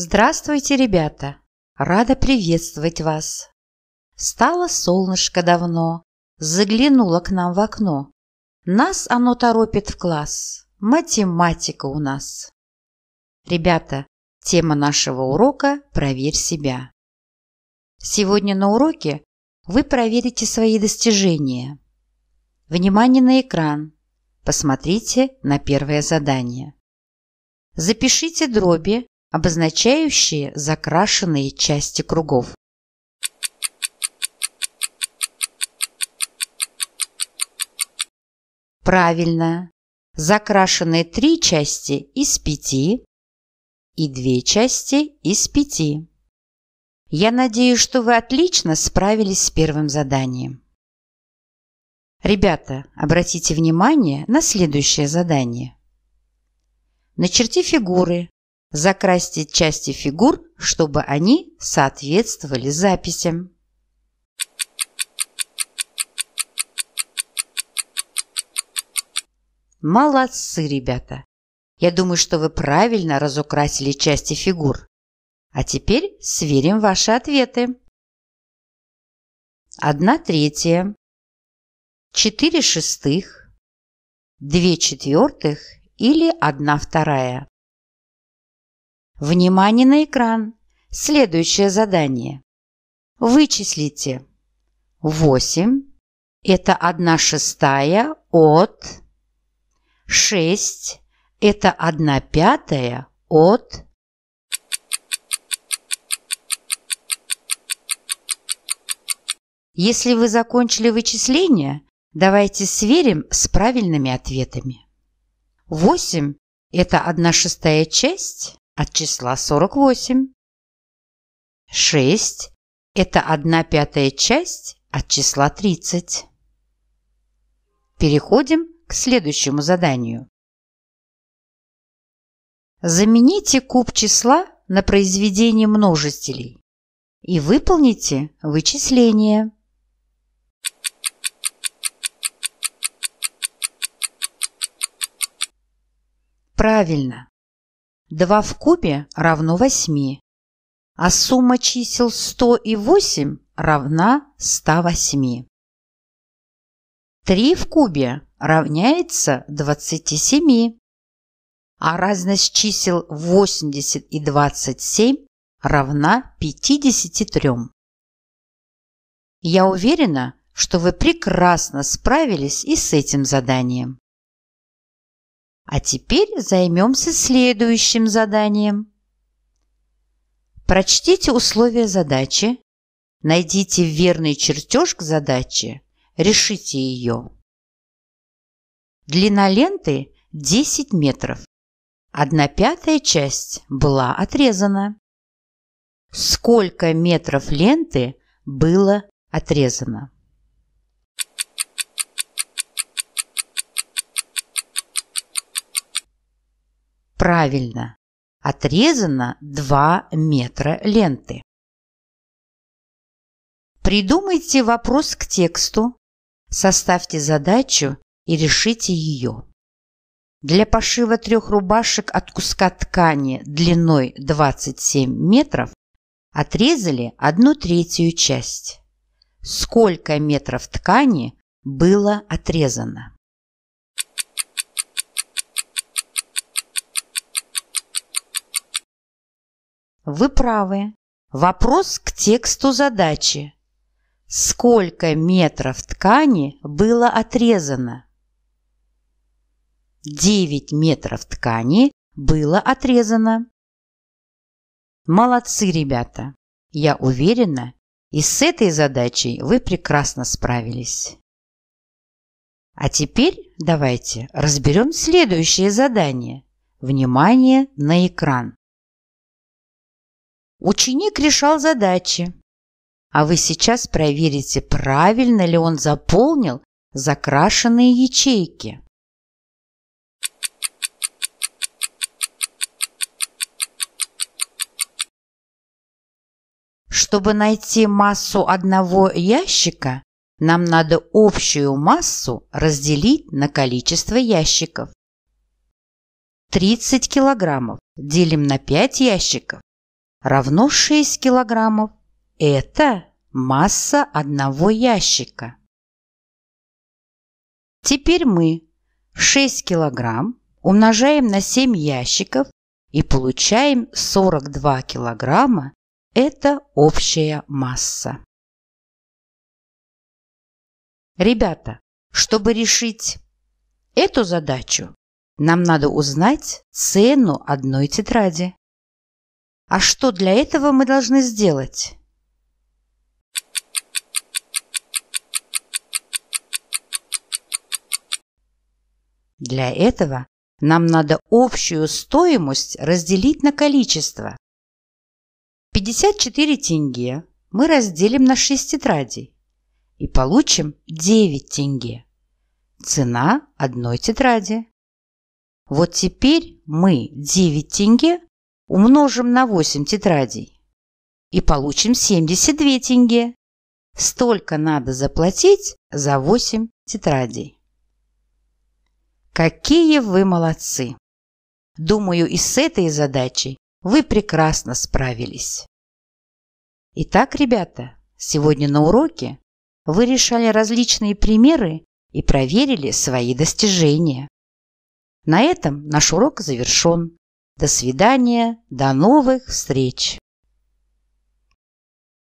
Здравствуйте, ребята! Рада приветствовать вас! Стало солнышко давно, заглянуло к нам в окно. Нас оно торопит в класс. Математика у нас. Ребята, тема нашего урока «Проверь себя». Сегодня на уроке вы проверите свои достижения. Внимание на экран. Посмотрите на первое задание. Запишите дроби обозначающие закрашенные части кругов. Правильно. Закрашены три части из пяти и две части из пяти. Я надеюсь, что вы отлично справились с первым заданием. Ребята, обратите внимание на следующее задание. Начерти фигуры, Закрасьте части фигур, чтобы они соответствовали записям. Молодцы, ребята! Я думаю, что вы правильно разукрасили части фигур. А теперь сверим ваши ответы. Одна третья, четыре шестых, две четвертых или одна вторая. Внимание на экран. Следующее задание. Вычислите 8. Это 1 шестая от 6. Это 1 пятая от Если вы закончили вычисление, давайте сверим с правильными ответами. 8 – это 1 шестая часть, от числа 48. 6 – это 1 пятая часть от числа 30. Переходим к следующему заданию. Замените куб числа на произведение множителей и выполните вычисление. Правильно. 2 в кубе равно 8, а сумма чисел 100 и 8 равна 108. 3 в кубе равняется 27, а разность чисел 80 и 27 равна 53. Я уверена, что вы прекрасно справились и с этим заданием. А теперь займемся следующим заданием. Прочтите условия задачи, найдите верный чертеж к задаче, решите ее. Длина ленты 10 метров. Одна пятая часть была отрезана. Сколько метров ленты было отрезано? Правильно, отрезано 2 метра ленты. Придумайте вопрос к тексту, составьте задачу и решите ее. Для пошива трех рубашек от куска ткани длиной 27 метров отрезали одну третью часть. Сколько метров ткани было отрезано? Вы правы. Вопрос к тексту задачи. Сколько метров ткани было отрезано? 9 метров ткани было отрезано. Молодцы, ребята! Я уверена, и с этой задачей вы прекрасно справились. А теперь давайте разберем следующее задание. Внимание на экран. Ученик решал задачи. А вы сейчас проверите, правильно ли он заполнил закрашенные ячейки. Чтобы найти массу одного ящика, нам надо общую массу разделить на количество ящиков. 30 килограммов делим на 5 ящиков равно 6 килограммов. Это масса одного ящика. Теперь мы 6 килограмм умножаем на 7 ящиков и получаем 42 килограмма. Это общая масса. Ребята, чтобы решить эту задачу, нам надо узнать цену одной тетради. А что для этого мы должны сделать? Для этого нам надо общую стоимость разделить на количество. 54 тенге мы разделим на 6 тетрадей и получим 9 тенге. Цена одной тетради. Вот теперь мы 9 тенге умножим на 8 тетрадей и получим 72 тенге. Столько надо заплатить за 8 тетрадей. Какие вы молодцы! Думаю, и с этой задачей вы прекрасно справились. Итак, ребята, сегодня на уроке вы решали различные примеры и проверили свои достижения. На этом наш урок завершен. До свидания, до новых встреч!